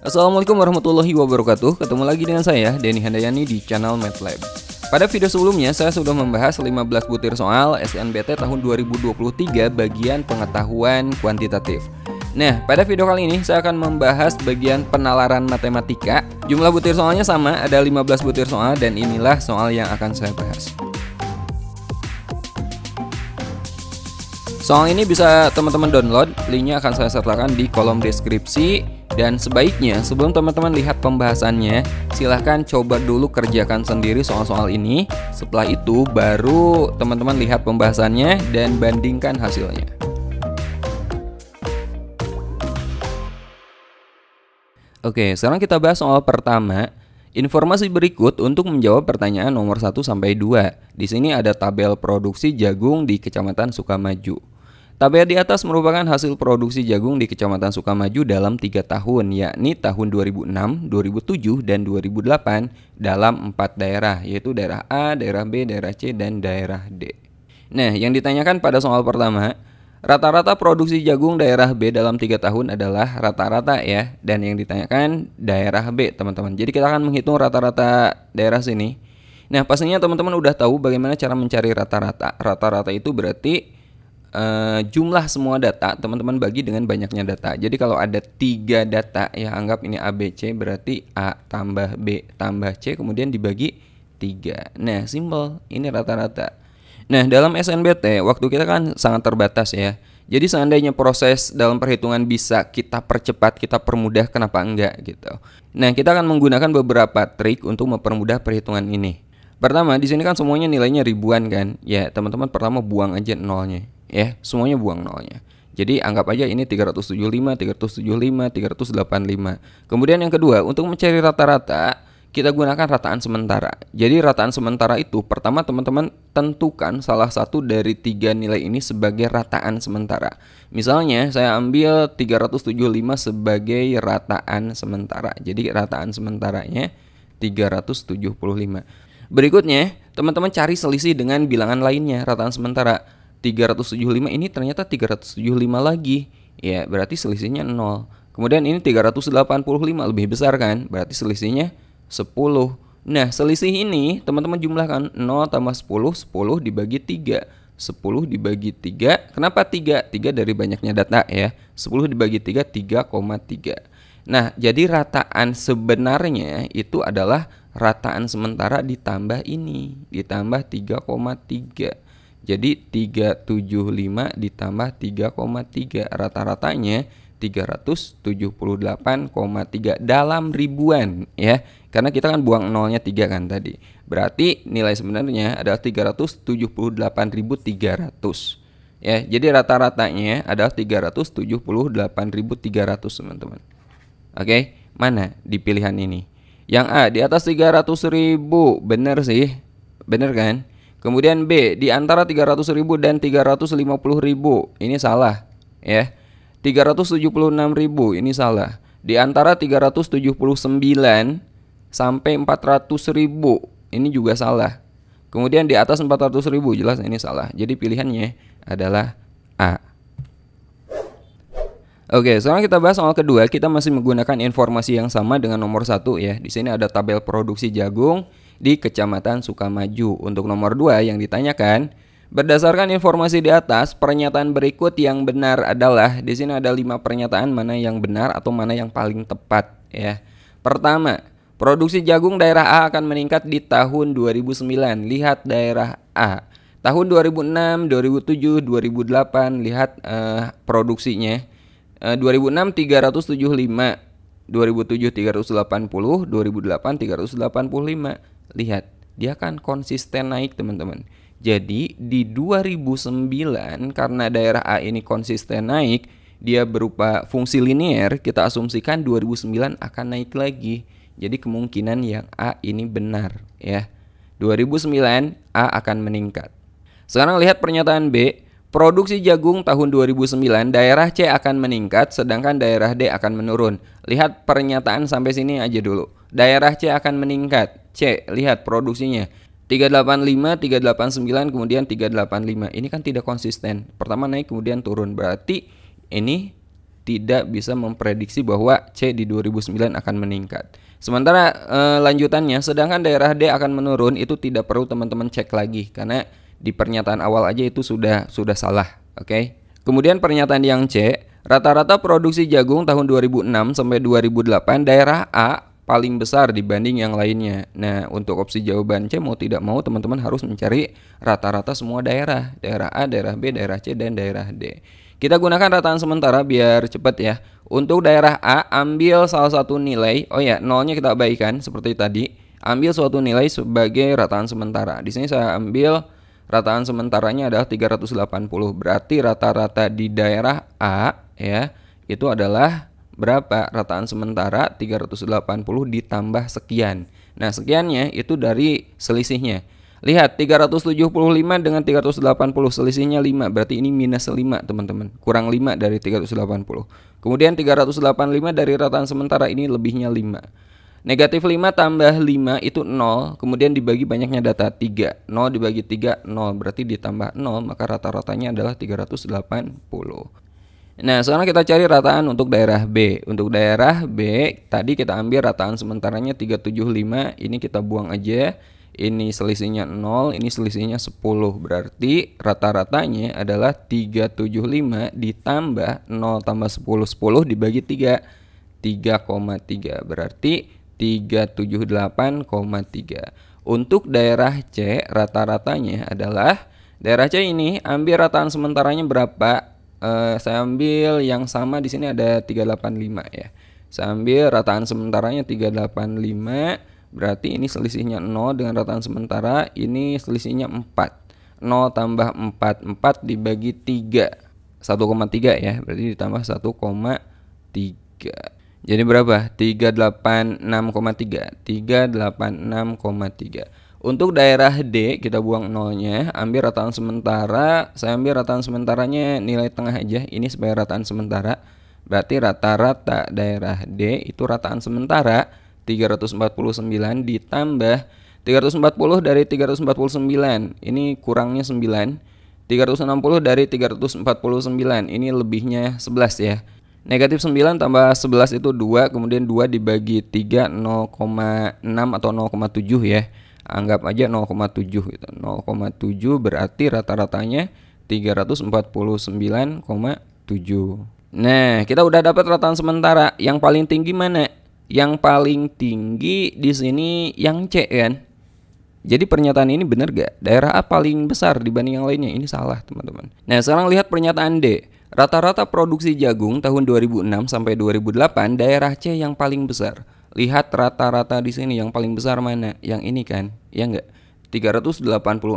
Assalamualaikum warahmatullahi wabarakatuh Ketemu lagi dengan saya, Denny Handayani di channel MATLAB Pada video sebelumnya, saya sudah membahas 15 butir soal SNBT tahun 2023 bagian pengetahuan kuantitatif Nah, pada video kali ini saya akan membahas bagian penalaran matematika Jumlah butir soalnya sama, ada 15 butir soal dan inilah soal yang akan saya bahas Soal ini bisa teman-teman download, linknya akan saya sertakan di kolom deskripsi dan sebaiknya sebelum teman-teman lihat pembahasannya, silahkan coba dulu kerjakan sendiri soal-soal ini. Setelah itu baru teman-teman lihat pembahasannya dan bandingkan hasilnya. Oke, sekarang kita bahas soal pertama. Informasi berikut untuk menjawab pertanyaan nomor 1 sampai 2. Di sini ada tabel produksi jagung di Kecamatan Sukamaju. Tabel di atas merupakan hasil produksi jagung di Kecamatan Sukamaju dalam tiga tahun, yakni tahun 2006, 2007, dan 2008 dalam empat daerah, yaitu daerah A, daerah B, daerah C, dan daerah D. Nah, yang ditanyakan pada soal pertama, rata-rata produksi jagung daerah B dalam tiga tahun adalah rata-rata ya, dan yang ditanyakan daerah B, teman-teman. Jadi kita akan menghitung rata-rata daerah sini. Nah, pastinya teman-teman udah tahu bagaimana cara mencari rata-rata. Rata-rata itu berarti Eh, jumlah semua data teman-teman bagi dengan banyaknya data. Jadi kalau ada tiga data ya anggap ini ABC berarti A tambah B tambah C kemudian dibagi tiga. Nah simple ini rata-rata. Nah dalam SNBT waktu kita kan sangat terbatas ya. Jadi seandainya proses dalam perhitungan bisa kita percepat, kita permudah, kenapa enggak gitu. Nah kita akan menggunakan beberapa trik untuk mempermudah perhitungan ini. Pertama, di sini kan semuanya nilainya ribuan kan. Ya, teman-teman pertama buang aja nolnya ya semuanya buang nolnya jadi anggap aja ini 375 375 385 kemudian yang kedua untuk mencari rata-rata kita gunakan rataan sementara. Jadi rataan sementara itu pertama teman-teman tentukan salah satu dari tiga nilai ini sebagai rataan sementara. Misalnya saya ambil 375 sebagai rataan sementara. Jadi rataan sementaranya 375. Berikutnya, teman-teman cari selisih dengan bilangan lainnya rataan sementara. 375 ini ternyata 375 lagi. Ya, berarti selisihnya 0. Kemudian ini 385 lebih besar kan? Berarti selisihnya 10. Nah, selisih ini teman-teman jumlahkan 0 tambah 10, 10 dibagi 3. 10 dibagi 3. Kenapa 3? 3 dari banyaknya data ya. 10 dibagi 3 3,3. Nah, jadi rataan sebenarnya itu adalah rataan sementara ditambah ini, ditambah 3,3. Jadi 375 ditambah 3,3 rata-ratanya 378,3 dalam ribuan ya. Karena kita kan buang nolnya 3 kan tadi. Berarti nilai sebenarnya adalah 378.300. Ya, jadi rata-ratanya adalah 378.300 teman-teman. Oke, mana di pilihan ini? Yang A di atas 300.000, benar sih. Benar kan? Kemudian B, di antara 300.000 dan 350.000. Ini salah, ya. 376.000 ini salah. Di antara 379 sampai 400.000 ini juga salah. Kemudian di atas 400.000 jelas ini salah. Jadi pilihannya adalah A. Oke, sekarang kita bahas soal kedua. Kita masih menggunakan informasi yang sama dengan nomor satu ya. Di sini ada tabel produksi jagung di Kecamatan Sukamaju. Untuk nomor 2 yang ditanyakan, berdasarkan informasi di atas, pernyataan berikut yang benar adalah di sini ada 5 pernyataan mana yang benar atau mana yang paling tepat ya. Pertama, produksi jagung daerah A akan meningkat di tahun 2009. Lihat daerah A. Tahun 2006, 2007, 2008 lihat uh, produksinya. Uh, 2006 375 2007 380, 2008 385. Lihat, dia akan konsisten naik teman-teman. Jadi di 2009 karena daerah A ini konsisten naik, dia berupa fungsi linier, kita asumsikan 2009 akan naik lagi. Jadi kemungkinan yang A ini benar ya. 2009 A akan meningkat. Sekarang lihat pernyataan B. Produksi jagung tahun 2009 daerah C akan meningkat sedangkan daerah D akan menurun. Lihat pernyataan sampai sini aja dulu. Daerah C akan meningkat. C, lihat produksinya. 385, 389, kemudian 385. Ini kan tidak konsisten. Pertama naik kemudian turun. Berarti ini tidak bisa memprediksi bahwa C di 2009 akan meningkat. Sementara eh, lanjutannya sedangkan daerah D akan menurun itu tidak perlu teman-teman cek lagi karena di pernyataan awal aja itu sudah sudah salah, oke? Okay? Kemudian pernyataan yang C, rata-rata produksi jagung tahun 2006 sampai 2008 daerah A paling besar dibanding yang lainnya. Nah, untuk opsi jawaban C mau tidak mau teman-teman harus mencari rata-rata semua daerah, daerah A, daerah B, daerah C dan daerah D. Kita gunakan rataan sementara biar cepat ya. Untuk daerah A ambil salah satu nilai. Oh ya, nolnya kita abaikan seperti tadi. Ambil suatu nilai sebagai rataan sementara. Di sini saya ambil rataan sementaranya adalah 380. Berarti rata-rata di daerah A ya, itu adalah berapa? Rataan sementara 380 ditambah sekian. Nah, sekiannya itu dari selisihnya. Lihat 375 dengan 380 selisihnya 5 Berarti ini minus 5 teman-teman Kurang 5 dari 380 Kemudian 385 dari rataan sementara ini lebihnya 5 Negatif 5 tambah 5 itu 0, kemudian dibagi banyaknya data 3. 0 dibagi 3, 0. Berarti ditambah 0, maka rata-ratanya adalah 380. Nah, sekarang kita cari rataan untuk daerah B. Untuk daerah B, tadi kita ambil rataan sementaranya 375, ini kita buang aja. Ini selisihnya 0, ini selisihnya 10. Berarti rata-ratanya adalah 375 ditambah 0 tambah 10, 10 dibagi 3. 3,3 berarti 378,3. Untuk daerah C rata-ratanya adalah daerah C ini ambil rataan sementaranya berapa? Eh, saya ambil yang sama di sini ada 385 ya. Saya ambil rataan sementaranya 385 berarti ini selisihnya 0 dengan rataan sementara ini selisihnya 4. 0 tambah 4 4 dibagi 3. 1,3 ya, berarti ditambah 1,3. Jadi berapa? 386,3. 386,3. Untuk daerah D kita buang nolnya, ambil rataan sementara. Saya ambil rataan sementaranya nilai tengah aja. Ini sebagai rataan sementara. Berarti rata-rata daerah D itu rataan sementara 349 ditambah 340 dari 349. Ini kurangnya 9. 360 dari 349. Ini lebihnya 11 ya. Negatif 9 tambah 11 itu 2 Kemudian 2 dibagi 3 0,6 atau 0,7 ya Anggap aja 0,7 gitu 0,7 berarti rata-ratanya 349,7 Nah kita udah dapat rataan sementara Yang paling tinggi mana? Yang paling tinggi di sini yang C kan jadi pernyataan ini benar gak? Daerah A paling besar dibanding yang lainnya. Ini salah teman-teman. Nah sekarang lihat pernyataan D Rata-rata produksi jagung tahun 2006 sampai 2008 daerah C yang paling besar. Lihat rata-rata di sini yang paling besar mana? Yang ini kan? Ya enggak? 386,3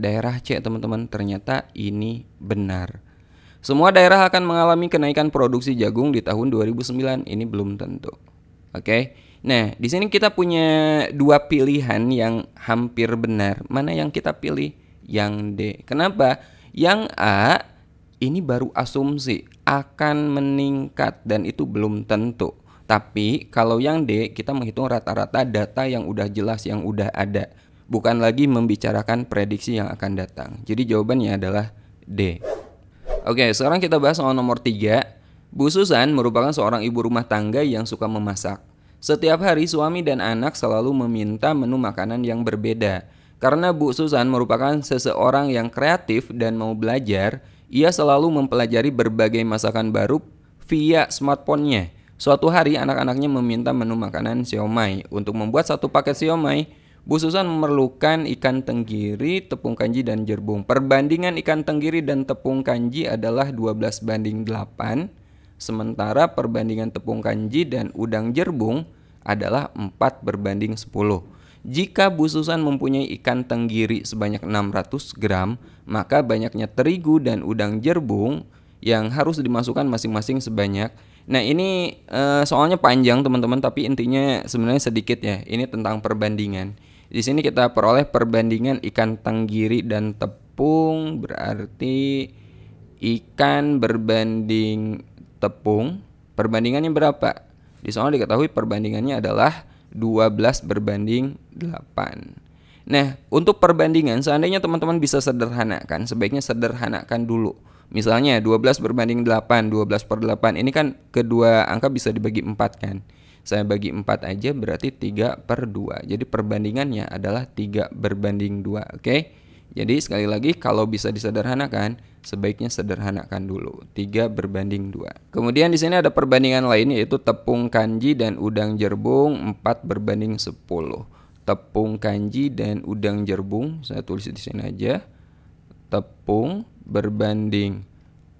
daerah C teman-teman ternyata ini benar. Semua daerah akan mengalami kenaikan produksi jagung di tahun 2009 ini belum tentu. Oke. Nah, di sini kita punya dua pilihan yang hampir benar. Mana yang kita pilih? Yang D. Kenapa? Yang A ini baru asumsi akan meningkat dan itu belum tentu. Tapi kalau yang D kita menghitung rata-rata data yang udah jelas yang udah ada, bukan lagi membicarakan prediksi yang akan datang. Jadi jawabannya adalah D. Oke, sekarang kita bahas soal nomor 3. Bu Susan merupakan seorang ibu rumah tangga yang suka memasak. Setiap hari suami dan anak selalu meminta menu makanan yang berbeda. Karena Bu Susan merupakan seseorang yang kreatif dan mau belajar, ia selalu mempelajari berbagai masakan baru via smartphone-nya. Suatu hari anak-anaknya meminta menu makanan siomay. Untuk membuat satu paket siomay, Bu Susan memerlukan ikan tenggiri, tepung kanji, dan jerbung. Perbandingan ikan tenggiri dan tepung kanji adalah 12 banding 8, sementara perbandingan tepung kanji dan udang jerbung adalah 4 berbanding 10. Jika bususan mempunyai ikan tenggiri sebanyak 600 gram, maka banyaknya terigu dan udang jerbung yang harus dimasukkan masing-masing sebanyak. Nah, ini e, soalnya panjang teman-teman, tapi intinya sebenarnya sedikit ya. Ini tentang perbandingan. Di sini kita peroleh perbandingan ikan tenggiri dan tepung berarti ikan berbanding tepung. Perbandingannya berapa? Di soal diketahui perbandingannya adalah 12 berbanding 8. Nah, untuk perbandingan seandainya teman-teman bisa sederhanakan, sebaiknya sederhanakan dulu. Misalnya 12 berbanding 8, 12 per 8 ini kan kedua angka bisa dibagi 4 kan. Saya bagi 4 aja berarti 3 per 2. Jadi perbandingannya adalah 3 berbanding 2, oke? Okay? Jadi sekali lagi kalau bisa disederhanakan sebaiknya sederhanakan dulu. 3 berbanding 2. Kemudian di sini ada perbandingan lain yaitu tepung kanji dan udang jerbung 4 berbanding 10. Tepung kanji dan udang jerbung, saya tulis di sini aja. Tepung berbanding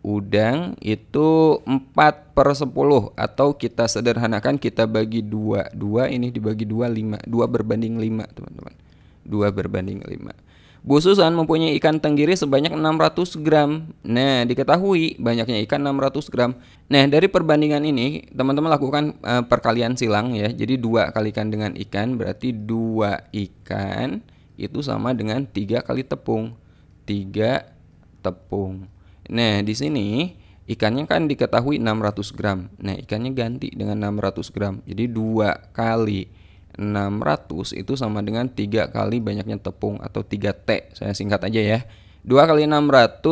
udang itu 4 per 10 atau kita sederhanakan kita bagi 2. 2 ini dibagi 2, 5. 2 berbanding 5 teman-teman. 2 berbanding 5. Bu Susan mempunyai ikan tenggiri sebanyak 600 gram. Nah, diketahui banyaknya ikan 600 gram. Nah, dari perbandingan ini, teman-teman lakukan uh, perkalian silang ya. Jadi dua kalikan dengan ikan berarti dua ikan itu sama dengan tiga kali tepung. tiga tepung. Nah, di sini ikannya kan diketahui 600 gram. Nah, ikannya ganti dengan 600 gram. Jadi dua kali 600 itu sama dengan 3 kali banyaknya tepung atau 3T. Saya singkat aja ya. 2 kali 600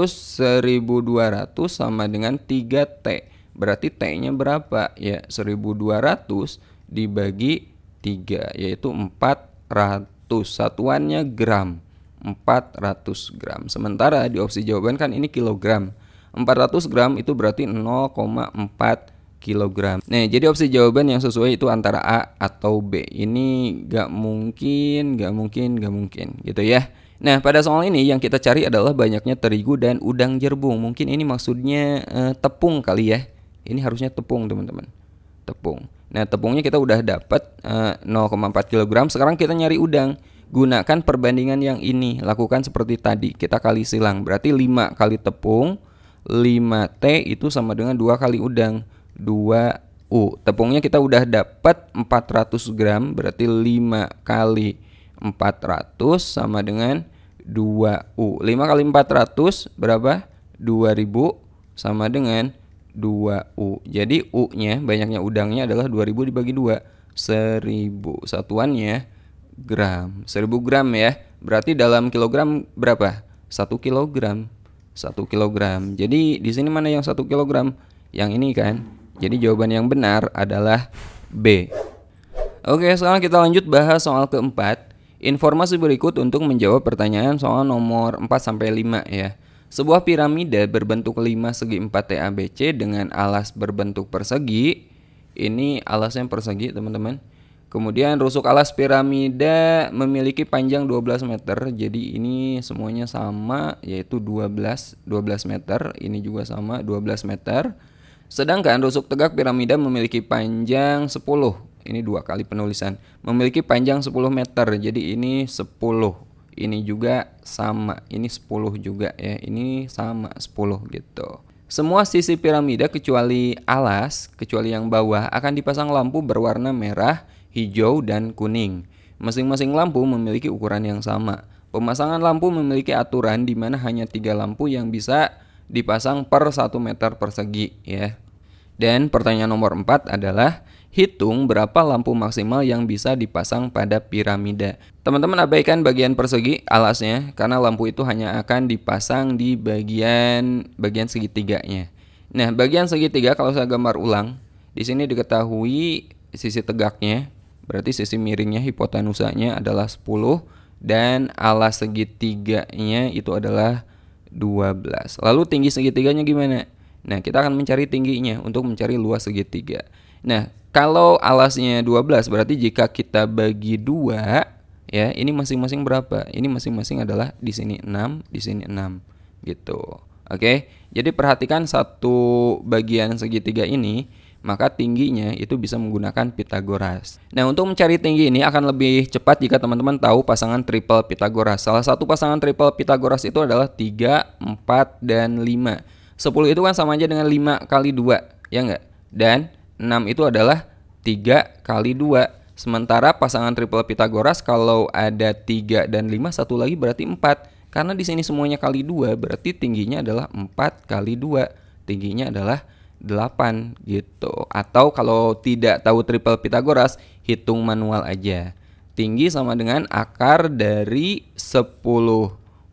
1200 sama dengan 3T. Berarti T-nya berapa? Ya 1200 dibagi 3 yaitu 400 satuannya gram. 400 gram. Sementara di opsi jawaban kan ini kilogram. 400 gram itu berarti 0,4 kg. Nah, jadi opsi jawaban yang sesuai itu antara A atau B. Ini gak mungkin, gak mungkin, gak mungkin gitu ya. Nah, pada soal ini yang kita cari adalah banyaknya terigu dan udang jerbung. Mungkin ini maksudnya eh, tepung kali ya. Ini harusnya tepung, teman-teman. Tepung. Nah, tepungnya kita udah dapat eh, 0,4 kg. Sekarang kita nyari udang. Gunakan perbandingan yang ini. Lakukan seperti tadi. Kita kali silang. Berarti 5 kali tepung, 5T itu sama dengan 2 kali udang. 2U. Tepungnya kita udah dapat 400 gram berarti 5 kali 400 sama dengan 2U. 5 kali 400 berapa? 2000 sama dengan 2U. Jadi U-nya banyaknya udangnya adalah 2000 dibagi 2 1000. Satuannya gram. 1000 gram ya. Berarti dalam kilogram berapa? 1 kilogram. 1 kilogram. Jadi di sini mana yang 1 kilogram? Yang ini kan. Jadi jawaban yang benar adalah B. Oke, sekarang kita lanjut bahas soal keempat. Informasi berikut untuk menjawab pertanyaan soal nomor 4 sampai 5 ya. Sebuah piramida berbentuk 5 segi 4 TABC dengan alas berbentuk persegi. Ini alasnya persegi, teman-teman. Kemudian rusuk alas piramida memiliki panjang 12 meter. Jadi ini semuanya sama yaitu 12 12 meter, ini juga sama 12 meter. Sedangkan rusuk tegak piramida memiliki panjang 10. Ini dua kali penulisan. Memiliki panjang 10 meter. Jadi ini 10. Ini juga sama. Ini 10 juga ya. Ini sama 10 gitu. Semua sisi piramida kecuali alas, kecuali yang bawah akan dipasang lampu berwarna merah, hijau, dan kuning. Masing-masing lampu memiliki ukuran yang sama. Pemasangan lampu memiliki aturan di mana hanya tiga lampu yang bisa dipasang per 1 meter persegi ya. Dan pertanyaan nomor 4 adalah hitung berapa lampu maksimal yang bisa dipasang pada piramida. Teman-teman abaikan bagian persegi alasnya karena lampu itu hanya akan dipasang di bagian bagian segitiganya. Nah, bagian segitiga kalau saya gambar ulang, di sini diketahui sisi tegaknya, berarti sisi miringnya hipotenusanya adalah 10 dan alas segitiganya itu adalah 12. Lalu tinggi segitiganya gimana? Nah, kita akan mencari tingginya untuk mencari luas segitiga. Nah, kalau alasnya 12 berarti jika kita bagi 2 ya, ini masing-masing berapa? Ini masing-masing adalah di sini 6, di sini 6 gitu. Oke. Jadi perhatikan satu bagian segitiga ini maka tingginya itu bisa menggunakan Pitagoras. Nah, untuk mencari tinggi ini akan lebih cepat jika teman-teman tahu pasangan triple Pitagoras. Salah satu pasangan triple Pitagoras itu adalah 3, 4, dan 5. 10 itu kan sama aja dengan 5 kali 2, ya nggak? Dan 6 itu adalah 3 kali 2. Sementara pasangan triple Pitagoras kalau ada 3 dan 5, satu lagi berarti 4. Karena di sini semuanya kali 2, berarti tingginya adalah 4 kali 2. Tingginya adalah 8 gitu. Atau kalau tidak tahu triple Pythagoras hitung manual aja. Tinggi sama dengan akar dari 10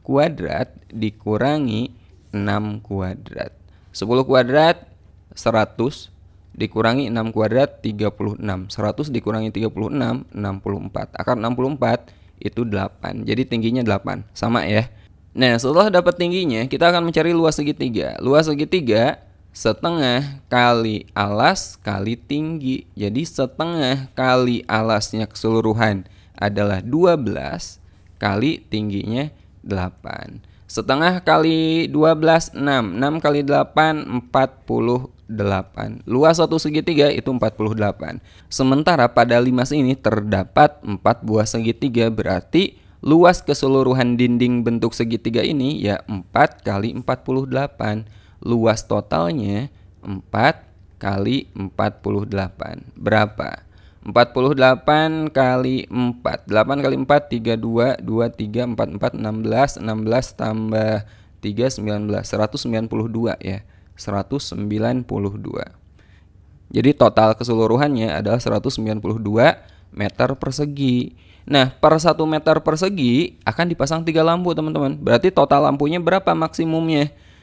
kuadrat dikurangi 6 kuadrat. 10 kuadrat 100 dikurangi 6 kuadrat 36. 100 dikurangi 36 64. Akar 64 itu 8. Jadi tingginya 8. Sama ya. Nah, setelah dapat tingginya, kita akan mencari luas segitiga. Luas segitiga setengah kali alas kali tinggi. Jadi setengah kali alasnya keseluruhan adalah 12 kali tingginya 8. Setengah kali 12 6, 6 kali 8 48. Luas satu segitiga itu 48. Sementara pada limas ini terdapat 4 buah segitiga berarti luas keseluruhan dinding bentuk segitiga ini ya 4 kali 48 luas totalnya 4 kali 48. Berapa? 48 kali 4 8 kali 4 32 23 44 16 16 tambah 3 19 192 ya 192 Jadi total keseluruhannya adalah 192 meter persegi Nah per 1 meter persegi akan dipasang 3 lampu teman-teman Berarti total lampunya berapa maksimumnya?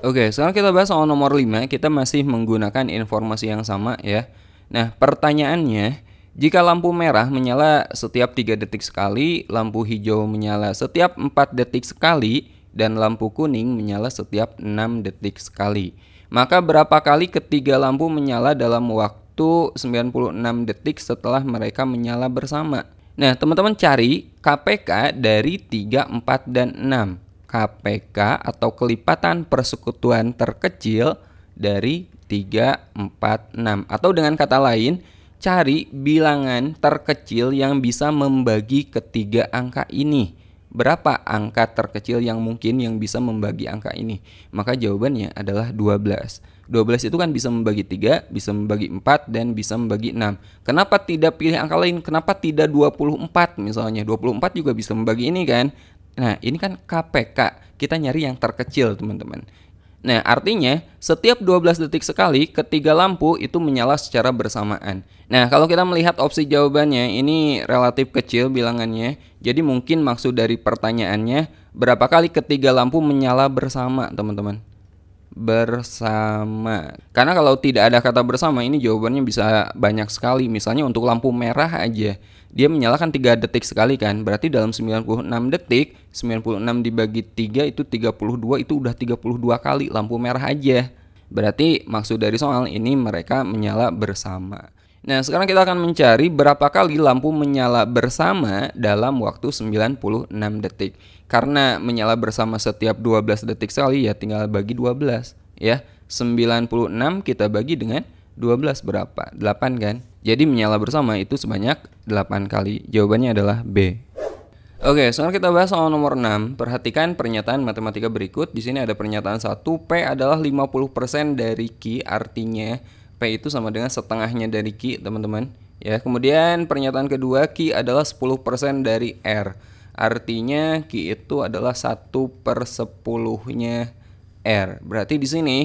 Oke, sekarang kita bahas soal nomor 5, kita masih menggunakan informasi yang sama ya. Nah, pertanyaannya, jika lampu merah menyala setiap 3 detik sekali, lampu hijau menyala setiap 4 detik sekali, dan lampu kuning menyala setiap 6 detik sekali. Maka berapa kali ketiga lampu menyala dalam waktu 96 detik setelah mereka menyala bersama? Nah, teman-teman cari KPK dari 3, 4, dan 6. KPK atau kelipatan persekutuan terkecil dari 3, 4, 6 atau dengan kata lain cari bilangan terkecil yang bisa membagi ketiga angka ini. Berapa angka terkecil yang mungkin yang bisa membagi angka ini? Maka jawabannya adalah 12. 12 itu kan bisa membagi 3, bisa membagi 4, dan bisa membagi 6. Kenapa tidak pilih angka lain? Kenapa tidak 24 misalnya? 24 juga bisa membagi ini kan? Nah, ini kan KPK. Kita nyari yang terkecil, teman-teman. Nah, artinya setiap 12 detik sekali ketiga lampu itu menyala secara bersamaan. Nah, kalau kita melihat opsi jawabannya ini relatif kecil bilangannya. Jadi mungkin maksud dari pertanyaannya berapa kali ketiga lampu menyala bersama, teman-teman bersama. Karena kalau tidak ada kata bersama ini jawabannya bisa banyak sekali. Misalnya untuk lampu merah aja, dia menyalakan 3 detik sekali kan. Berarti dalam 96 detik, 96 dibagi 3 itu 32 itu udah 32 kali lampu merah aja. Berarti maksud dari soal ini mereka menyala bersama. Nah, sekarang kita akan mencari berapa kali lampu menyala bersama dalam waktu 96 detik. Karena menyala bersama setiap 12 detik sekali ya tinggal bagi 12 ya. 96 kita bagi dengan 12 berapa? 8 kan? Jadi menyala bersama itu sebanyak 8 kali. Jawabannya adalah B. Oke, sekarang kita bahas soal nomor 6. Perhatikan pernyataan matematika berikut. Di sini ada pernyataan 1, P adalah 50% dari Q, artinya P itu sama dengan setengahnya dari Q, teman-teman. Ya, kemudian pernyataan kedua, Q adalah 10% dari R. Artinya Q itu adalah satu per sepuluhnya R. Berarti di sini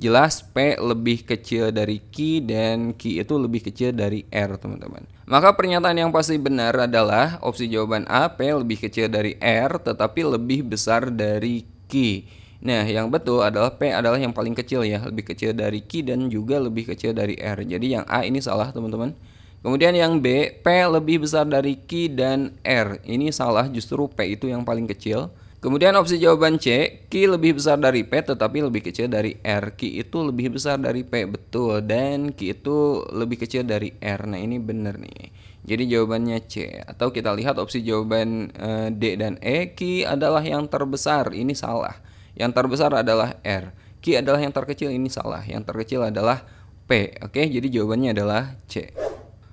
jelas P lebih kecil dari Q dan Q itu lebih kecil dari R, teman-teman. Maka pernyataan yang pasti benar adalah opsi jawaban A, P lebih kecil dari R tetapi lebih besar dari Q. Nah, yang betul adalah P adalah yang paling kecil ya, lebih kecil dari Q dan juga lebih kecil dari R. Jadi yang A ini salah, teman-teman. Kemudian yang B, P lebih besar dari Q dan R. Ini salah, justru P itu yang paling kecil. Kemudian opsi jawaban C, Q lebih besar dari P tetapi lebih kecil dari R. Q itu lebih besar dari P, betul. Dan Q itu lebih kecil dari R. Nah ini benar nih. Jadi jawabannya C. Atau kita lihat opsi jawaban eh, D dan E, Q adalah yang terbesar. Ini salah. Yang terbesar adalah R. Q adalah yang terkecil, ini salah. Yang terkecil adalah P. Oke, jadi jawabannya adalah C.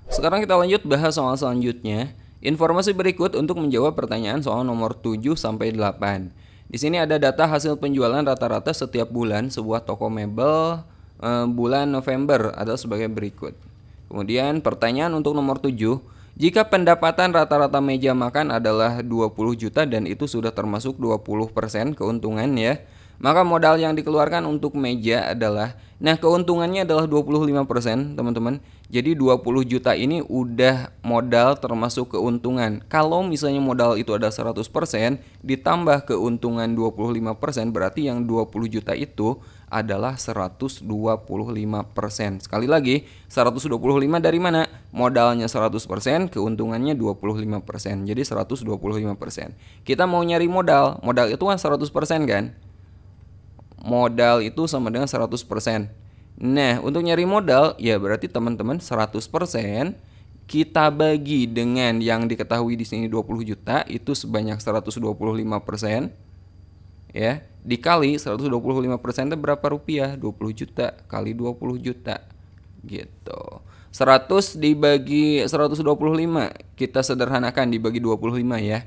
Sekarang kita lanjut bahas soal selanjutnya. Informasi berikut untuk menjawab pertanyaan soal nomor 7 sampai 8. Di sini ada data hasil penjualan rata-rata setiap bulan sebuah toko mebel e, bulan November atau sebagai berikut. Kemudian pertanyaan untuk nomor 7, jika pendapatan rata-rata meja makan adalah 20 juta dan itu sudah termasuk 20% keuntungan ya maka modal yang dikeluarkan untuk meja adalah nah keuntungannya adalah 25%, teman-teman. Jadi 20 juta ini udah modal termasuk keuntungan. Kalau misalnya modal itu ada 100% ditambah keuntungan 25% berarti yang 20 juta itu adalah 125%. Sekali lagi, 125 dari mana? Modalnya 100%, keuntungannya 25%. Jadi 125%. Kita mau nyari modal, modal itu kan 100% kan? modal itu sama dengan 100%. Nah, untuk nyari modal ya berarti teman-teman 100% kita bagi dengan yang diketahui di sini 20 juta itu sebanyak 125%. Ya, dikali 125% itu berapa rupiah? 20 juta kali 20 juta. Gitu. 100 dibagi 125 kita sederhanakan dibagi 25 ya.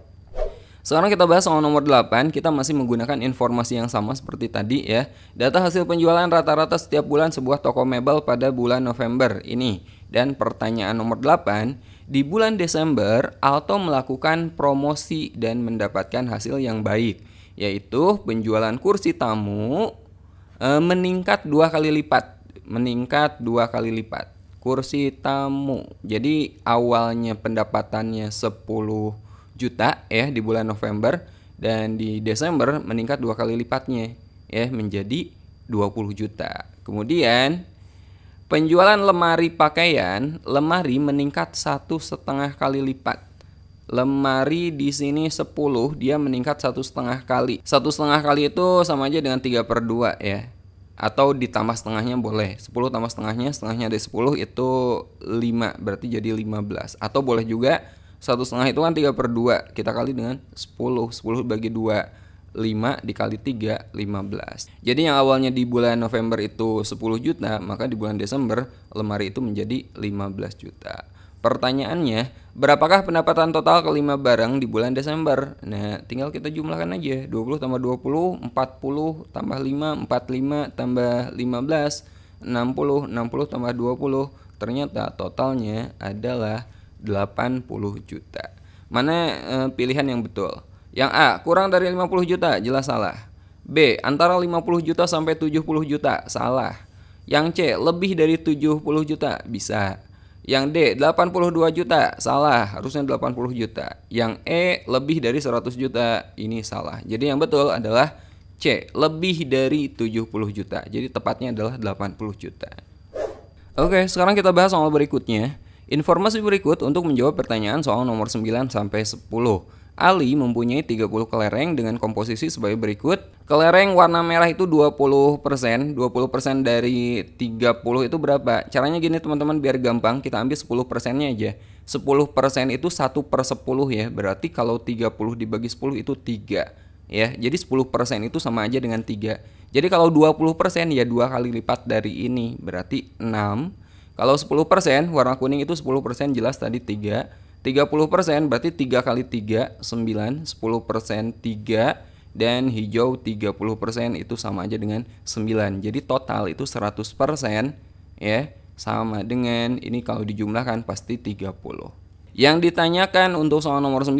Sekarang kita bahas soal nomor 8, kita masih menggunakan informasi yang sama seperti tadi ya. Data hasil penjualan rata-rata setiap bulan sebuah toko mebel pada bulan November ini. Dan pertanyaan nomor 8, di bulan Desember Alto melakukan promosi dan mendapatkan hasil yang baik, yaitu penjualan kursi tamu e, meningkat dua kali lipat, meningkat dua kali lipat. Kursi tamu. Jadi awalnya pendapatannya 10 juta ya di bulan November dan di Desember meningkat dua kali lipatnya ya menjadi 20 juta. Kemudian penjualan lemari pakaian, lemari meningkat satu setengah kali lipat. Lemari di sini 10, dia meningkat satu setengah kali. Satu setengah kali itu sama aja dengan 3 per 2 ya. Atau ditambah setengahnya boleh. 10 tambah setengahnya, setengahnya dari 10 itu 5, berarti jadi 15. Atau boleh juga satu setengah itu kan tiga per dua kita kali dengan 10 10 bagi dua 5 dikali 3 15 Jadi yang awalnya di bulan November itu 10 juta Maka di bulan Desember lemari itu menjadi 15 juta Pertanyaannya Berapakah pendapatan total kelima barang di bulan Desember? Nah tinggal kita jumlahkan aja 20 tambah 20 40 tambah 5 45 tambah 15 60 60 tambah 20 Ternyata totalnya adalah 80 juta. Mana e, pilihan yang betul? Yang A, kurang dari 50 juta, jelas salah. B, antara 50 juta sampai 70 juta, salah. Yang C, lebih dari 70 juta, bisa. Yang D, 82 juta, salah, harusnya 80 juta. Yang E, lebih dari 100 juta, ini salah. Jadi yang betul adalah C, lebih dari 70 juta. Jadi tepatnya adalah 80 juta. Oke, sekarang kita bahas soal berikutnya Informasi berikut untuk menjawab pertanyaan soal nomor 9 sampai 10. Ali mempunyai 30 kelereng dengan komposisi sebagai berikut. Kelereng warna merah itu 20%, 20% dari 30 itu berapa? Caranya gini teman-teman biar gampang, kita ambil 10%-nya aja. 10% itu 1 per 10 ya, berarti kalau 30 dibagi 10 itu 3. Ya, jadi 10% itu sama aja dengan 3. Jadi kalau 20% ya 2 kali lipat dari ini, berarti 6 kalau 10% warna kuning itu 10% jelas tadi 3. 30% berarti 3 kali 3 9, 10% 3 dan hijau 30% itu sama aja dengan 9. Jadi total itu 100% ya sama dengan ini kalau dijumlahkan pasti 30. Yang ditanyakan untuk soal nomor 9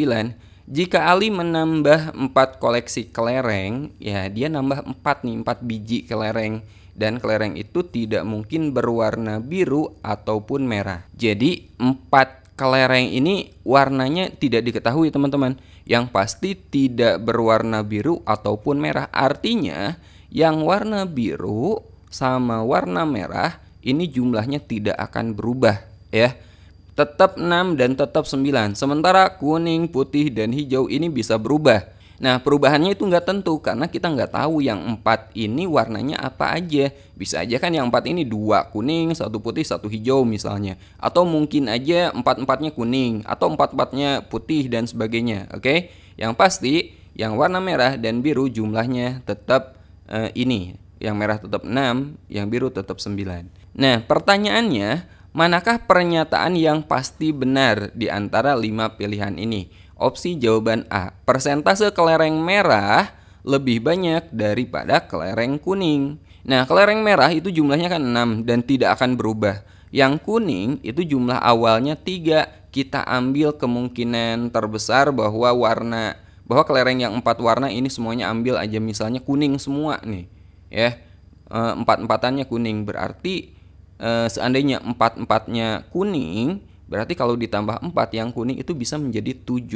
jika Ali menambah 4 koleksi kelereng, ya dia nambah 4 nih, 4 biji kelereng dan kelereng itu tidak mungkin berwarna biru ataupun merah. Jadi empat kelereng ini warnanya tidak diketahui teman-teman. Yang pasti tidak berwarna biru ataupun merah. Artinya yang warna biru sama warna merah ini jumlahnya tidak akan berubah ya. Tetap 6 dan tetap 9. Sementara kuning, putih, dan hijau ini bisa berubah Nah perubahannya itu nggak tentu karena kita nggak tahu yang empat ini warnanya apa aja. Bisa aja kan yang empat ini dua kuning, satu putih, satu hijau misalnya. Atau mungkin aja empat empatnya kuning atau empat empatnya putih dan sebagainya. Oke, okay? yang pasti yang warna merah dan biru jumlahnya tetap uh, ini. Yang merah tetap 6, yang biru tetap 9. Nah, pertanyaannya, manakah pernyataan yang pasti benar di antara 5 pilihan ini? Opsi jawaban A, persentase kelereng merah lebih banyak daripada kelereng kuning. Nah, kelereng merah itu jumlahnya kan 6 dan tidak akan berubah. Yang kuning itu jumlah awalnya 3. Kita ambil kemungkinan terbesar bahwa warna bahwa kelereng yang empat warna ini semuanya ambil aja misalnya kuning semua nih. Ya. Eh, empat-empatannya kuning berarti eh, seandainya empat-empatnya kuning Berarti kalau ditambah 4 yang kuning itu bisa menjadi 7.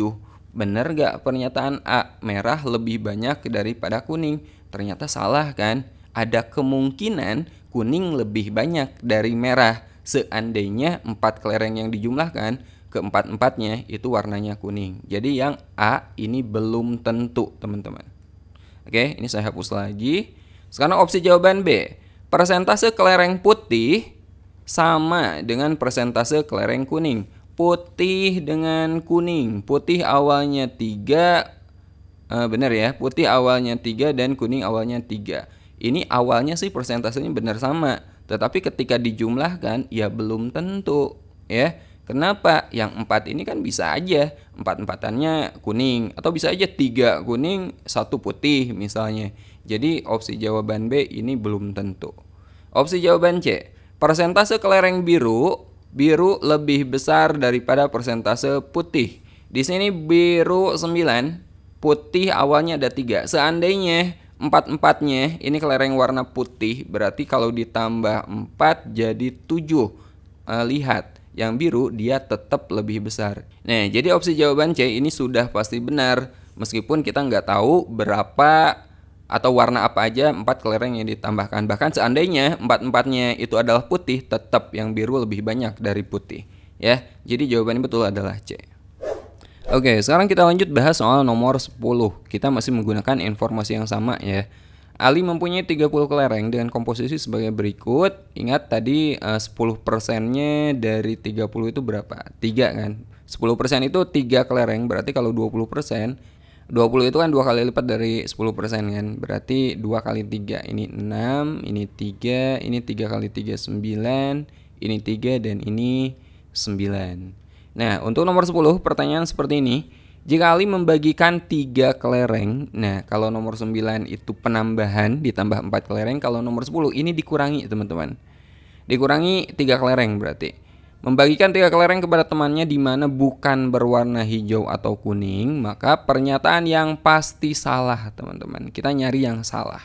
Benar gak pernyataan A? Merah lebih banyak daripada kuning. Ternyata salah kan? Ada kemungkinan kuning lebih banyak dari merah. Seandainya 4 kelereng yang dijumlahkan, keempat-empatnya itu warnanya kuning. Jadi yang A ini belum tentu teman-teman. Oke, ini saya hapus lagi. Sekarang opsi jawaban B. Persentase kelereng putih sama dengan persentase kelereng kuning. Putih dengan kuning. Putih awalnya 3 e, eh, benar ya, putih awalnya 3 dan kuning awalnya 3. Ini awalnya sih persentasenya benar sama, tetapi ketika dijumlahkan ya belum tentu, ya. Kenapa? Yang empat ini kan bisa aja empat-empatannya kuning atau bisa aja tiga kuning satu putih misalnya. Jadi opsi jawaban B ini belum tentu. Opsi jawaban C, Persentase kelereng biru, biru lebih besar daripada persentase putih. Di sini biru 9, putih awalnya ada 3. Seandainya empat-empatnya ini kelereng warna putih, berarti kalau ditambah 4 jadi 7. Eh, lihat, yang biru dia tetap lebih besar. Nah, jadi opsi jawaban C ini sudah pasti benar meskipun kita nggak tahu berapa atau warna apa aja empat kelereng yang ditambahkan. Bahkan seandainya empat-empatnya itu adalah putih, tetap yang biru lebih banyak dari putih. Ya, jadi jawabannya betul adalah C. Oke, sekarang kita lanjut bahas soal nomor 10. Kita masih menggunakan informasi yang sama ya. Ali mempunyai 30 kelereng dengan komposisi sebagai berikut. Ingat tadi eh, sepuluh 10 persennya dari 30 itu berapa? 3 kan? 10 persen itu 3 kelereng, berarti kalau puluh persen 20 itu kan dua kali lipat dari 10% kan. Berarti dua kali tiga ini 6, ini 3, ini 3 kali 3 9, ini 3 dan ini 9. Nah, untuk nomor 10 pertanyaan seperti ini. Jika Ali membagikan tiga kelereng, nah kalau nomor 9 itu penambahan ditambah 4 kelereng, kalau nomor 10 ini dikurangi teman-teman. Dikurangi tiga kelereng berarti. Membagikan tiga kelereng kepada temannya di mana bukan berwarna hijau atau kuning, maka pernyataan yang pasti salah, teman-teman. Kita nyari yang salah.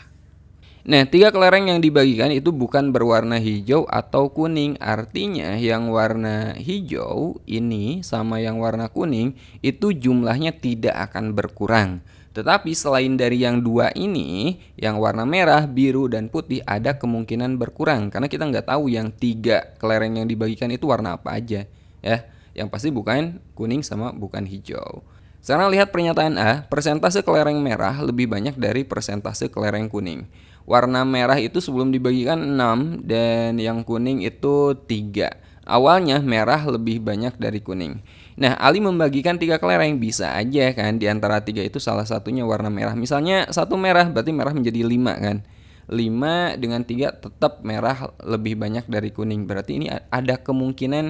Nah, tiga kelereng yang dibagikan itu bukan berwarna hijau atau kuning. Artinya yang warna hijau ini sama yang warna kuning itu jumlahnya tidak akan berkurang. Tetapi selain dari yang dua ini, yang warna merah, biru, dan putih ada kemungkinan berkurang karena kita nggak tahu yang tiga kelereng yang dibagikan itu warna apa aja, ya. Yang pasti bukan kuning sama bukan hijau. Sekarang lihat pernyataan A, persentase kelereng merah lebih banyak dari persentase kelereng kuning. Warna merah itu sebelum dibagikan 6 dan yang kuning itu 3. Awalnya merah lebih banyak dari kuning. Nah, Ali membagikan tiga kelereng bisa aja kan di antara tiga itu salah satunya warna merah. Misalnya satu merah berarti merah menjadi lima kan. 5 dengan tiga tetap merah lebih banyak dari kuning. Berarti ini ada kemungkinan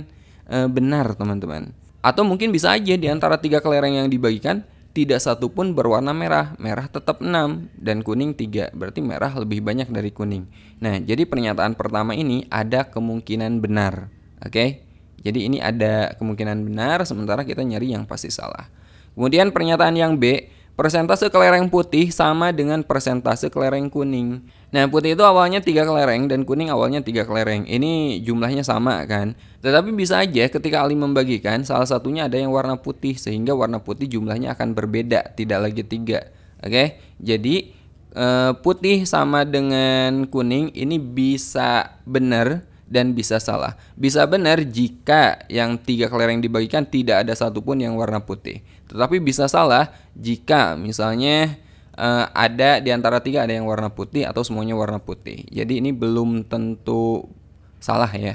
e, benar, teman-teman. Atau mungkin bisa aja di antara tiga kelereng yang dibagikan tidak satu pun berwarna merah. Merah tetap 6 dan kuning tiga Berarti merah lebih banyak dari kuning. Nah, jadi pernyataan pertama ini ada kemungkinan benar. Oke. Okay? Jadi ini ada kemungkinan benar sementara kita nyari yang pasti salah. Kemudian pernyataan yang B, Persentase kelereng putih sama dengan persentase kelereng kuning. Nah, putih itu awalnya tiga kelereng dan kuning awalnya tiga kelereng. Ini jumlahnya sama kan? Tetapi bisa aja ketika Ali membagikan salah satunya ada yang warna putih sehingga warna putih jumlahnya akan berbeda, tidak lagi tiga. Oke? Jadi eh, putih sama dengan kuning ini bisa benar dan bisa salah. Bisa benar jika yang tiga kelereng dibagikan tidak ada satupun yang warna putih. Tetapi bisa salah jika misalnya uh, ada di antara tiga ada yang warna putih atau semuanya warna putih. Jadi ini belum tentu salah ya.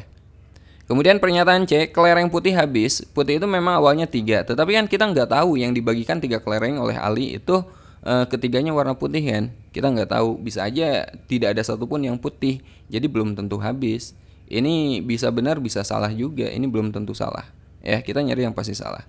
Kemudian pernyataan C, kelereng putih habis. Putih itu memang awalnya tiga, tetapi kan kita nggak tahu yang dibagikan tiga kelereng oleh Ali itu eh, ketiganya warna putih kan. Kita nggak tahu, bisa aja tidak ada satupun yang putih, jadi belum tentu habis ini bisa benar bisa salah juga ini belum tentu salah ya kita nyari yang pasti salah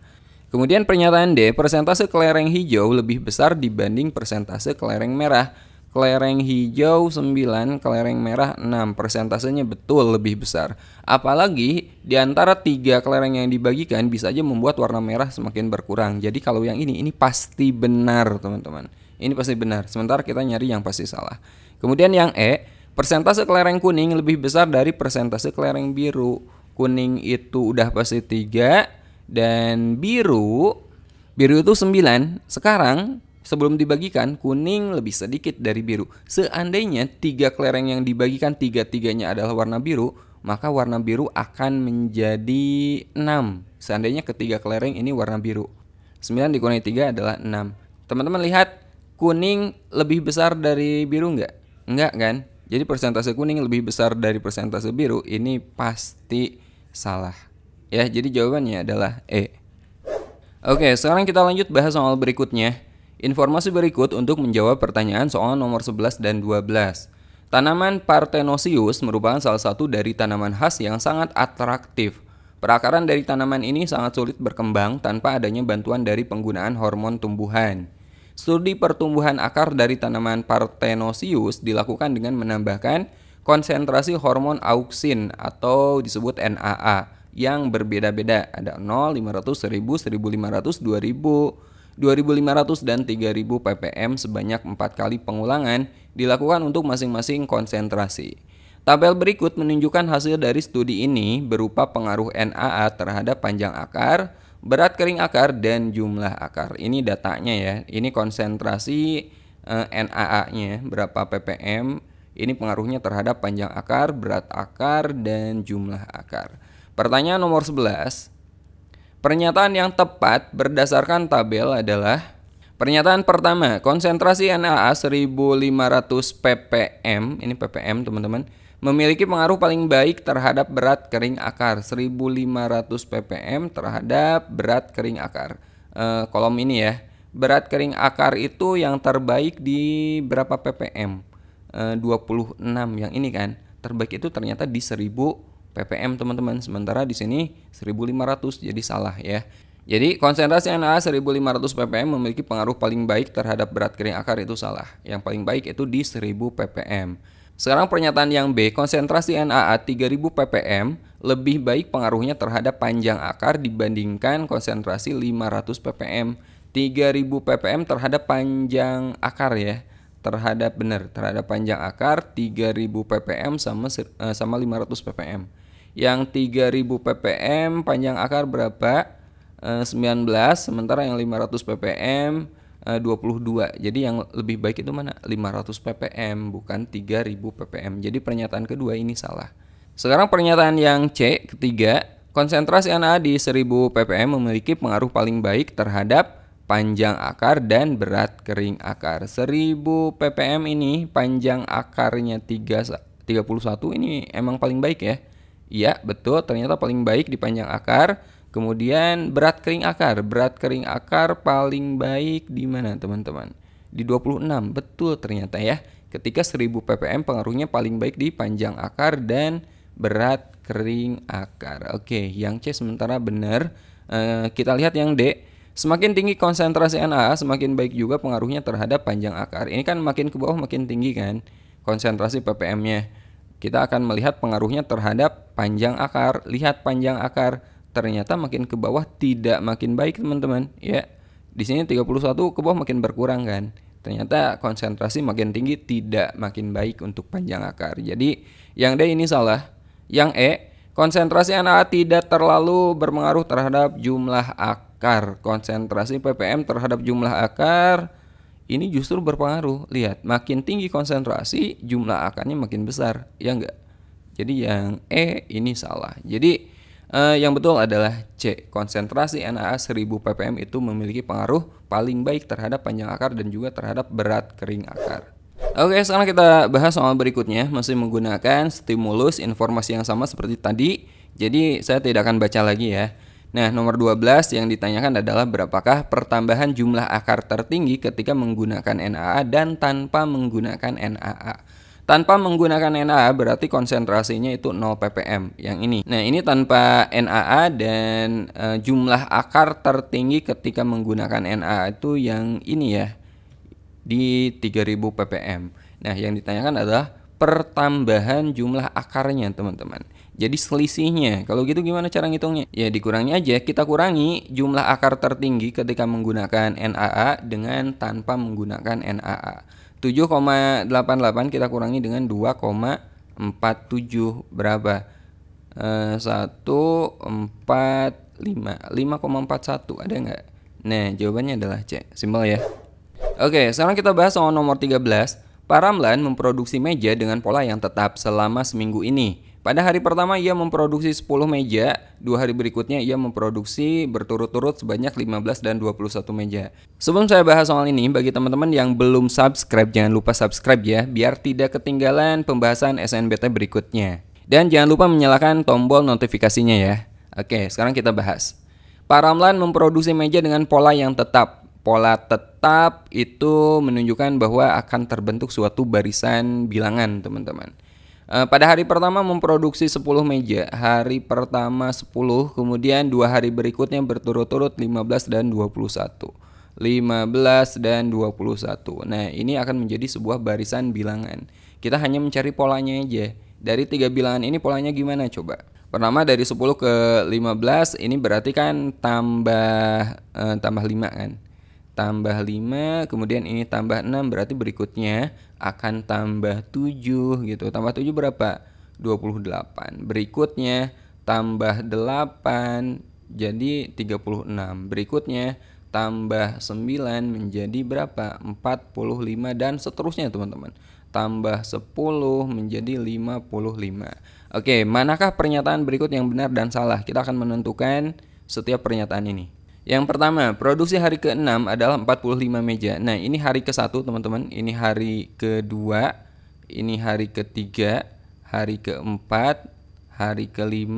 kemudian pernyataan D persentase kelereng hijau lebih besar dibanding persentase kelereng merah kelereng hijau 9 kelereng merah 6 persentasenya betul lebih besar apalagi di antara tiga kelereng yang dibagikan bisa aja membuat warna merah semakin berkurang jadi kalau yang ini ini pasti benar teman-teman ini pasti benar sementara kita nyari yang pasti salah kemudian yang E Persentase kelereng kuning lebih besar dari persentase kelereng biru. Kuning itu udah pasti 3 dan biru biru itu 9. Sekarang sebelum dibagikan kuning lebih sedikit dari biru. Seandainya tiga kelereng yang dibagikan tiga-tiganya adalah warna biru, maka warna biru akan menjadi 6. Seandainya ketiga kelereng ini warna biru. 9 dikurangi 3 adalah 6. Teman-teman lihat kuning lebih besar dari biru enggak? Enggak kan? Jadi persentase kuning lebih besar dari persentase biru ini pasti salah. Ya, jadi jawabannya adalah E. Oke, sekarang kita lanjut bahas soal berikutnya. Informasi berikut untuk menjawab pertanyaan soal nomor 11 dan 12. Tanaman Partenosius merupakan salah satu dari tanaman khas yang sangat atraktif. Perakaran dari tanaman ini sangat sulit berkembang tanpa adanya bantuan dari penggunaan hormon tumbuhan. Studi pertumbuhan akar dari tanaman Partenosius dilakukan dengan menambahkan konsentrasi hormon auksin atau disebut NAA yang berbeda-beda ada 0, 500, 1000, 1500, 2000, 2500 dan 3000 ppm sebanyak 4 kali pengulangan dilakukan untuk masing-masing konsentrasi. Tabel berikut menunjukkan hasil dari studi ini berupa pengaruh NAA terhadap panjang akar, Berat kering akar dan jumlah akar. Ini datanya ya. Ini konsentrasi eh, NAA-nya berapa ppm. Ini pengaruhnya terhadap panjang akar, berat akar dan jumlah akar. Pertanyaan nomor 11. Pernyataan yang tepat berdasarkan tabel adalah Pernyataan pertama, konsentrasi NAA 1500 ppm, ini ppm teman-teman, memiliki pengaruh paling baik terhadap berat kering akar 1500 ppm terhadap berat kering akar e, kolom ini ya berat kering akar itu yang terbaik di berapa ppm e, eh, 26 yang ini kan terbaik itu ternyata di 1000 ppm teman-teman sementara di sini 1500 jadi salah ya jadi konsentrasi NA 1500 ppm memiliki pengaruh paling baik terhadap berat kering akar itu salah. Yang paling baik itu di 1000 ppm. Sekarang pernyataan yang B, konsentrasi NaA 3000 ppm lebih baik pengaruhnya terhadap panjang akar dibandingkan konsentrasi 500 ppm. 3000 ppm terhadap panjang akar ya. Terhadap benar, terhadap panjang akar 3000 ppm sama eh, sama 500 ppm. Yang 3000 ppm panjang akar berapa? 19 eh, sementara yang 500 ppm 22. Eh, Jadi yang lebih baik itu mana? 500 ppm bukan 3000 ppm. Jadi pernyataan kedua ini salah. Sekarang pernyataan yang C ketiga, konsentrasi NA di 1000 ppm memiliki pengaruh paling baik terhadap panjang akar dan berat kering akar. 1000 ppm ini panjang akarnya 3 31 ini emang paling baik ya. Iya, betul. Ternyata paling baik di panjang akar Kemudian berat kering akar. Berat kering akar paling baik di mana teman-teman? Di 26. Betul ternyata ya. Ketika 1000 ppm pengaruhnya paling baik di panjang akar dan berat kering akar. Oke, yang C sementara benar. E, kita lihat yang D. Semakin tinggi konsentrasi Na, semakin baik juga pengaruhnya terhadap panjang akar. Ini kan makin ke bawah makin tinggi kan konsentrasi ppm-nya. Kita akan melihat pengaruhnya terhadap panjang akar. Lihat panjang akar ternyata makin ke bawah tidak makin baik teman-teman ya di sini 31 ke bawah makin berkurang kan ternyata konsentrasi makin tinggi tidak makin baik untuk panjang akar jadi yang D ini salah yang E konsentrasi NA tidak terlalu berpengaruh terhadap jumlah akar konsentrasi ppm terhadap jumlah akar ini justru berpengaruh lihat makin tinggi konsentrasi jumlah akarnya makin besar ya enggak jadi yang E ini salah jadi Uh, yang betul adalah C. Konsentrasi NaA 1000 ppm itu memiliki pengaruh paling baik terhadap panjang akar dan juga terhadap berat kering akar. Oke, sekarang kita bahas soal berikutnya masih menggunakan stimulus informasi yang sama seperti tadi. Jadi saya tidak akan baca lagi ya. Nah, nomor 12 yang ditanyakan adalah berapakah pertambahan jumlah akar tertinggi ketika menggunakan NaA dan tanpa menggunakan NaA. Tanpa menggunakan NAA berarti konsentrasinya itu 0 ppm yang ini. Nah, ini tanpa NAA dan e, jumlah akar tertinggi ketika menggunakan NAA itu yang ini ya di 3000 ppm. Nah, yang ditanyakan adalah pertambahan jumlah akarnya, teman-teman. Jadi selisihnya. Kalau gitu gimana cara ngitungnya? Ya dikurangi aja. Kita kurangi jumlah akar tertinggi ketika menggunakan NAA dengan tanpa menggunakan NAA. 7,88 kita kurangi dengan 2,47 berapa? Uh, 1 4 5 5,41 ada nggak? Nah, jawabannya adalah C. Simpel ya. Oke, sekarang kita bahas soal nomor 13. Paramlan memproduksi meja dengan pola yang tetap selama seminggu ini. Pada hari pertama ia memproduksi 10 meja, dua hari berikutnya ia memproduksi berturut-turut sebanyak 15 dan 21 meja. Sebelum saya bahas soal ini, bagi teman-teman yang belum subscribe jangan lupa subscribe ya, biar tidak ketinggalan pembahasan SNBT berikutnya. Dan jangan lupa menyalakan tombol notifikasinya ya. Oke, sekarang kita bahas. Paramlan memproduksi meja dengan pola yang tetap. Pola tetap itu menunjukkan bahwa akan terbentuk suatu barisan bilangan, teman-teman. Eh, pada hari pertama memproduksi 10 meja, hari pertama 10, kemudian dua hari berikutnya berturut-turut 15 dan 21. 15 dan 21. Nah, ini akan menjadi sebuah barisan bilangan. Kita hanya mencari polanya aja. Dari tiga bilangan ini polanya gimana coba? Pertama dari 10 ke 15 ini berarti kan tambah eh, tambah 5 kan. Tambah 5, kemudian ini tambah 6 berarti berikutnya akan tambah 7 gitu. Tambah 7 berapa? 28. Berikutnya tambah 8 jadi 36. Berikutnya tambah 9 menjadi berapa? 45 dan seterusnya teman-teman. Tambah 10 menjadi 55. Oke, manakah pernyataan berikut yang benar dan salah? Kita akan menentukan setiap pernyataan ini. Yang pertama, produksi hari ke-6 adalah 45 meja. Nah, ini hari ke-1, teman-teman. Ini hari ke-2, ini hari ke-3, hari ke-4, hari ke-5,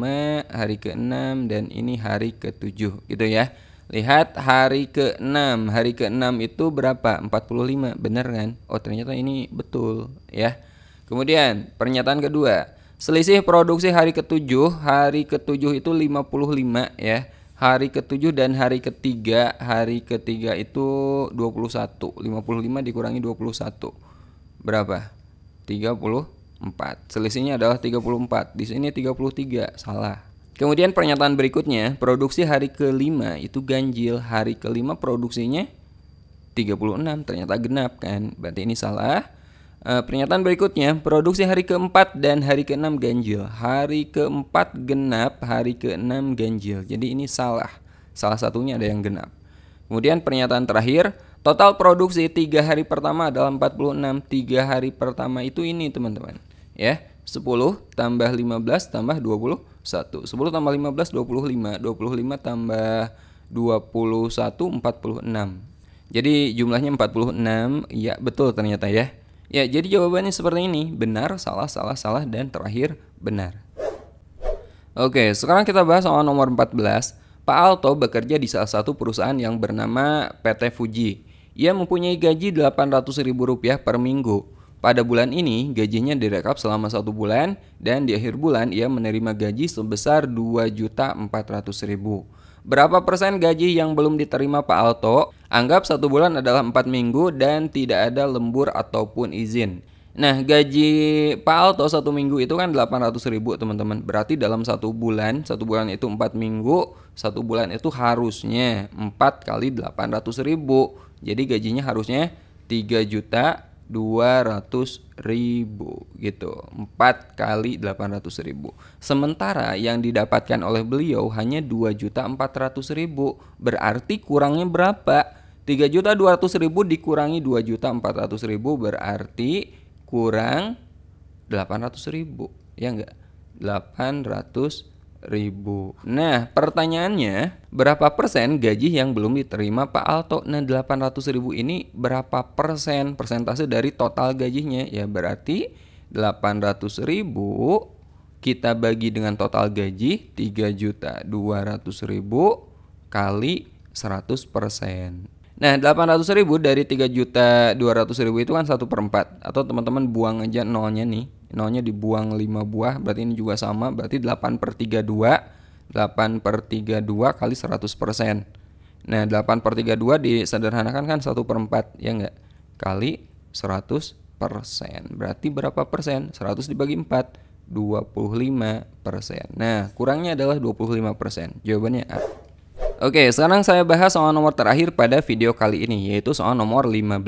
hari ke-6 dan ini hari ke-7 gitu ya. Lihat hari ke-6. Hari ke-6 itu berapa? 45. Benar kan? Oh, ternyata ini betul ya. Kemudian, pernyataan kedua. Selisih produksi hari ke-7, hari ke-7 itu 55 ya hari ketujuh dan hari ketiga hari ketiga itu 21 55 dikurangi 21 berapa 34 selisihnya adalah 34 di sini 33 salah kemudian pernyataan berikutnya produksi hari kelima itu ganjil hari kelima produksinya 36 ternyata genap kan berarti ini salah Uh, pernyataan berikutnya, produksi hari keempat dan hari keenam ganjil. Hari keempat genap, hari keenam ganjil. Jadi ini salah. Salah satunya ada yang genap. Kemudian pernyataan terakhir, total produksi tiga hari pertama adalah 46. Tiga hari pertama itu ini teman-teman. Ya, 10 tambah 15 tambah 21. 10 tambah 15 25. 25 tambah 21 46. Jadi jumlahnya 46. Ya, betul ternyata ya. Ya, jadi jawabannya seperti ini. Benar, salah, salah, salah, dan terakhir benar. Oke, sekarang kita bahas soal nomor 14. Pak Alto bekerja di salah satu perusahaan yang bernama PT Fuji. Ia mempunyai gaji Rp800.000 per minggu. Pada bulan ini, gajinya direkap selama satu bulan dan di akhir bulan ia menerima gaji sebesar Rp2.400.000. Berapa persen gaji yang belum diterima Pak Alto? Anggap satu bulan adalah empat minggu dan tidak ada lembur ataupun izin. Nah gaji Pak Alto satu minggu itu kan 800 ribu teman-teman Berarti dalam satu bulan, satu bulan itu empat minggu Satu bulan itu harusnya empat kali 800 ribu Jadi gajinya harusnya 3 juta 200 ribu gitu 4 kali 800 ribu sementara yang didapatkan oleh beliau hanya 2 juta 400 ribu berarti kurangnya berapa 3 juta 200 ribu dikurangi 2 juta 400 ribu berarti kurang 800 ribu ya enggak 800 ribu ribu. Nah, pertanyaannya, berapa persen gaji yang belum diterima Pak Alto? Nah, 800 ribu ini berapa persen persentase dari total gajinya? Ya, berarti 800 ribu kita bagi dengan total gaji 3 juta 200 ribu kali 100 persen. Nah, 800 ribu dari 3 juta 200 ribu itu kan 1 per 4. Atau teman-teman buang aja nolnya nih nolnya dibuang 5 buah berarti ini juga sama berarti 8 per 32 8 per 32 kali 100% nah 8 per 32 disederhanakan kan 1 per 4 ya enggak kali 100% berarti berapa persen 100 dibagi 4 25 persen nah kurangnya adalah 25 persen jawabannya A Oke, sekarang saya bahas soal nomor terakhir pada video kali ini, yaitu soal nomor 15.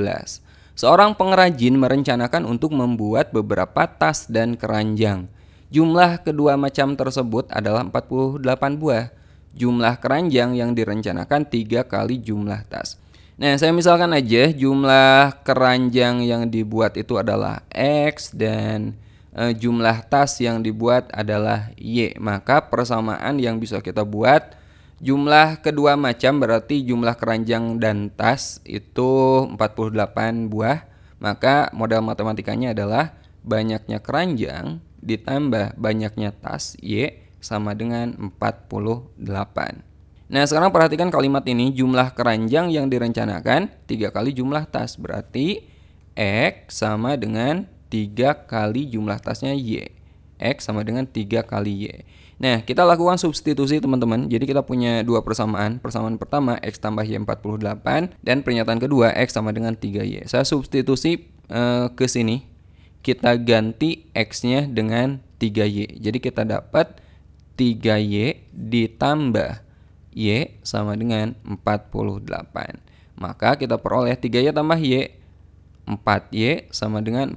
Seorang pengrajin merencanakan untuk membuat beberapa tas dan keranjang. Jumlah kedua macam tersebut adalah 48 buah. Jumlah keranjang yang direncanakan tiga kali jumlah tas. Nah, saya misalkan aja jumlah keranjang yang dibuat itu adalah X dan e, jumlah tas yang dibuat adalah Y. Maka persamaan yang bisa kita buat Jumlah kedua macam berarti jumlah keranjang dan tas itu 48 buah, maka model matematikanya adalah banyaknya keranjang ditambah banyaknya tas Y sama dengan 48. Nah, sekarang perhatikan kalimat ini, jumlah keranjang yang direncanakan 3 kali jumlah tas, berarti X sama dengan 3 kali jumlah tasnya Y. X sama dengan 3 kali Y. Nah, kita lakukan substitusi teman-teman. Jadi kita punya dua persamaan. Persamaan pertama X tambah Y 48 dan pernyataan kedua X sama dengan 3Y. Saya substitusi uh, ke sini. Kita ganti X-nya dengan 3Y. Jadi kita dapat 3Y ditambah Y sama dengan 48. Maka kita peroleh 3Y tambah Y 4Y sama dengan 48.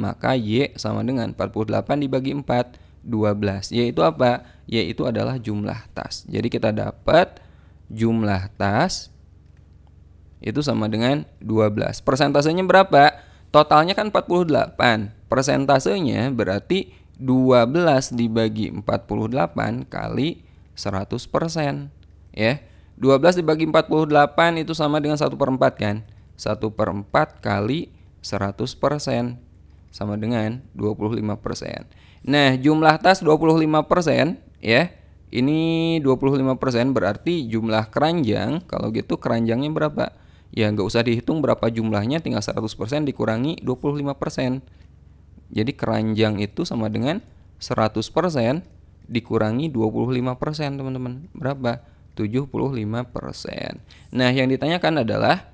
Maka Y sama dengan 48 dibagi 4 12 yaitu apa yaitu adalah jumlah tas jadi kita dapat jumlah tas itu sama dengan 12 persentasenya berapa totalnya kan 48 persentasenya berarti 12 dibagi 48 kali 100% ya 12 dibagi 48 itu sama dengan 1 per 4 kan 1 per 4 kali 100% sama dengan 25 persen Nah, jumlah tas 25% ya. Ini 25% berarti jumlah keranjang. Kalau gitu keranjangnya berapa? Ya nggak usah dihitung berapa jumlahnya, tinggal 100% dikurangi 25%. Jadi keranjang itu sama dengan 100% dikurangi 25%, teman-teman. Berapa? 75%. Nah, yang ditanyakan adalah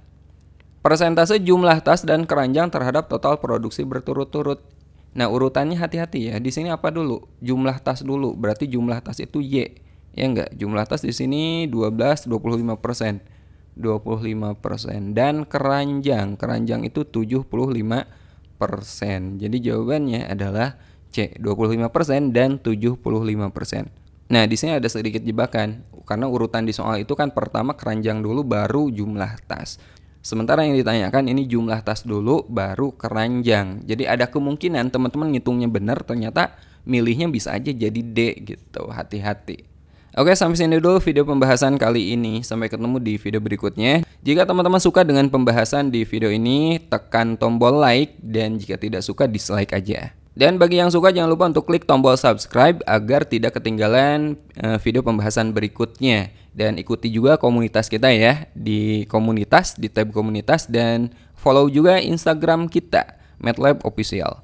persentase jumlah tas dan keranjang terhadap total produksi berturut-turut. Nah, urutannya hati-hati ya. Di sini apa dulu? Jumlah tas dulu. Berarti jumlah tas itu Y. Ya enggak? Jumlah tas di sini 12 25%. 25% dan keranjang. Keranjang itu 75%. Jadi jawabannya adalah C 25% dan 75%. Nah, di sini ada sedikit jebakan karena urutan di soal itu kan pertama keranjang dulu baru jumlah tas. Sementara yang ditanyakan ini jumlah tas dulu baru keranjang. Jadi ada kemungkinan teman-teman ngitungnya benar ternyata milihnya bisa aja jadi D gitu. Hati-hati. Oke, sampai sini dulu video pembahasan kali ini. Sampai ketemu di video berikutnya. Jika teman-teman suka dengan pembahasan di video ini, tekan tombol like dan jika tidak suka dislike aja. Dan bagi yang suka jangan lupa untuk klik tombol subscribe agar tidak ketinggalan eh, video pembahasan berikutnya dan ikuti juga komunitas kita ya di komunitas di tab komunitas dan follow juga Instagram kita MATLAB official.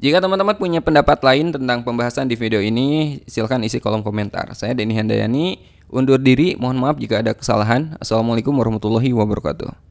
Jika teman-teman punya pendapat lain tentang pembahasan di video ini, silahkan isi kolom komentar. Saya Denny Handayani, undur diri. Mohon maaf jika ada kesalahan. Assalamualaikum warahmatullahi wabarakatuh.